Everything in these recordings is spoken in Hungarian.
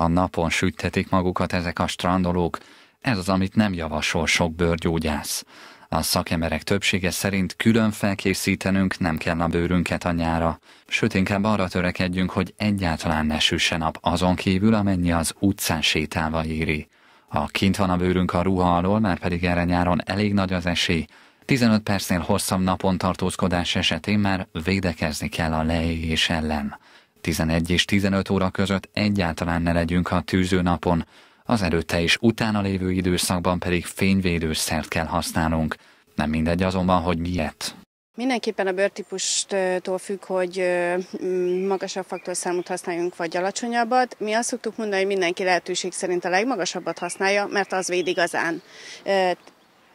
a napon süthetik magukat ezek a strandolók, ez az, amit nem javasol sok bőrgyógyász. A szakemerek többsége szerint külön felkészítenünk nem kell a bőrünket a nyára, sőt inkább arra törekedjünk, hogy egyáltalán ne süsse nap azon kívül, amennyi az utcán sétálva éri. Ha kint van a bőrünk a ruha alól, már pedig erre nyáron elég nagy az esély, 15 percnél hosszabb napon tartózkodás esetén már védekezni kell a leégés ellen. 11 és 15 óra között egyáltalán ne legyünk a tűző napon, az előtte és utána lévő időszakban pedig fényvédőszert kell használnunk. Nem mindegy azonban, hogy miért. Mindenképpen a bőrtípustól függ, hogy magasabb faktorszámot használjunk, vagy alacsonyabbat. Mi azt szoktuk mondani, hogy mindenki lehetőség szerint a legmagasabbat használja, mert az véd igazán.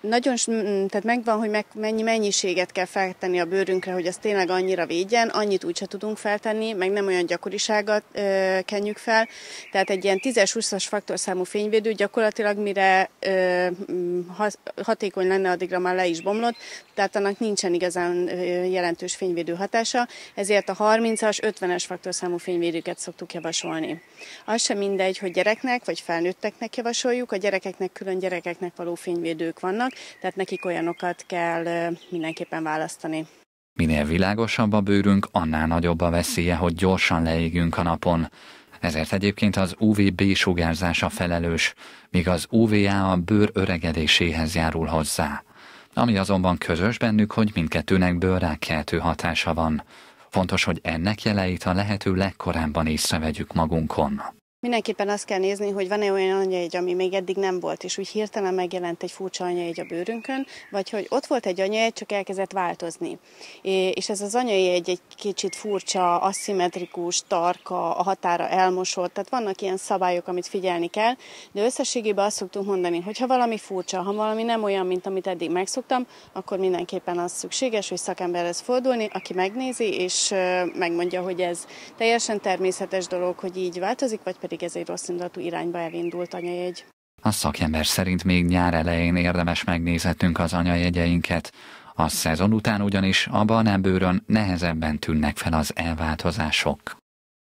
Nagyon, tehát megvan, hogy meg, mennyi mennyiséget kell feltenni a bőrünkre, hogy az tényleg annyira védjen, annyit úgyse tudunk feltenni, meg nem olyan gyakoriságot ö, kenjük fel. Tehát egy ilyen 10-20-as faktorszámú fényvédő gyakorlatilag mire ö, hatékony lenne, addigra már le is bomlott, tehát annak nincsen igazán jelentős fényvédő hatása, ezért a 30-as, 50-es faktorszámú fényvédőket szoktuk javasolni. Az sem mindegy, hogy gyereknek vagy felnőtteknek javasoljuk, a gyerekeknek külön gyerekeknek való fényvédők vannak, tehát nekik olyanokat kell mindenképpen választani. Minél világosabb a bőrünk, annál nagyobb a veszélye, hogy gyorsan leégünk a napon. Ezért egyébként az UVB sugárzása felelős, míg az UVA a bőr öregedéséhez járul hozzá. Ami azonban közös bennük, hogy mindkettőnek bőrrákkeltő hatása van. Fontos, hogy ennek jeleit a lehető legkorábban észrevegyük magunkon. Mindenképpen azt kell nézni, hogy van-e olyan anyajegy, ami még eddig nem volt, és úgy hirtelen megjelent egy furcsa anyajegy a bőrünkön, vagy hogy ott volt egy anyajegy, csak elkezdett változni. És ez az anyajegy egy kicsit furcsa, aszimmetrikus, tarka, a határa elmosott, tehát vannak ilyen szabályok, amit figyelni kell, de összességében azt szoktunk mondani, hogy ha valami furcsa, ha valami nem olyan, mint amit eddig megszoktam, akkor mindenképpen az szükséges, hogy szakemberhez fordulni, aki megnézi, és megmondja, hogy ez teljesen természetes dolog, hogy így változik, vagy pedig pedig ez egy rossz indulatú irányba elindult anyajegy. A szakember szerint még nyár elején érdemes megnézhetünk az anyajegyeinket. A szezon után ugyanis a barnábőrön nehezebben tűnnek fel az elváltozások.